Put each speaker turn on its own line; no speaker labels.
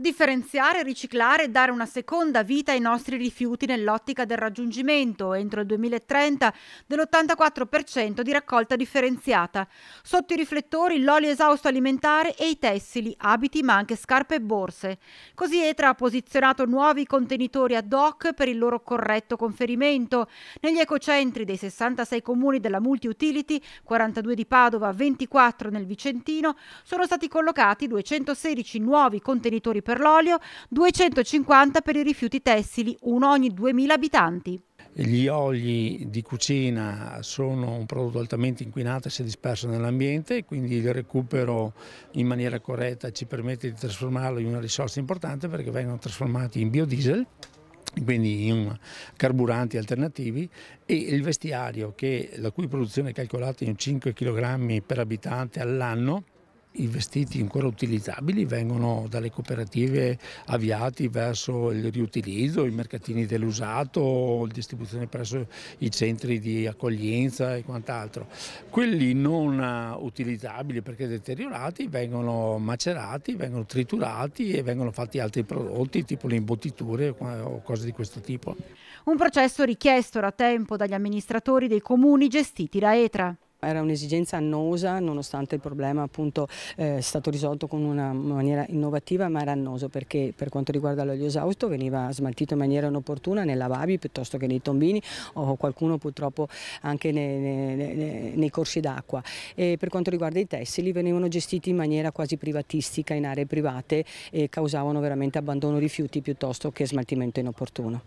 Differenziare, riciclare e dare una seconda vita ai nostri rifiuti nell'ottica del raggiungimento entro il 2030 dell'84% di raccolta differenziata. Sotto i riflettori l'olio esausto alimentare e i tessili, abiti ma anche scarpe e borse. Così Etra ha posizionato nuovi contenitori ad hoc per il loro corretto conferimento. Negli ecocentri dei 66 comuni della multi-utility, 42 di Padova, 24 nel Vicentino, sono stati collocati 216 nuovi contenitori per l'olio, 250 per i rifiuti tessili, uno ogni 2.000 abitanti.
Gli oli di cucina sono un prodotto altamente inquinato e si è disperso nell'ambiente, quindi il recupero in maniera corretta ci permette di trasformarlo in una risorsa importante perché vengono trasformati in biodiesel quindi in carburanti alternativi e il vestiario che, la cui produzione è calcolata in 5 kg per abitante all'anno i vestiti ancora utilizzabili vengono dalle cooperative avviati verso il riutilizzo, i mercatini dell'usato, distribuzione presso i centri di accoglienza e quant'altro. Quelli non eh, utilizzabili perché deteriorati vengono macerati, vengono triturati e vengono fatti altri prodotti tipo le imbottiture o cose di questo tipo.
Un processo richiesto da tempo dagli amministratori dei comuni gestiti da ETRA.
Era
un'esigenza annosa, nonostante il problema appunto eh, stato risolto con una maniera innovativa, ma era annoso perché per quanto riguarda l'olio esausto veniva smaltito in maniera inopportuna nei lavabi piuttosto che nei tombini o qualcuno purtroppo anche nei, nei, nei corsi d'acqua. E per quanto riguarda i tessili venivano gestiti in maniera quasi privatistica in aree private e causavano veramente abbandono rifiuti piuttosto che smaltimento inopportuno.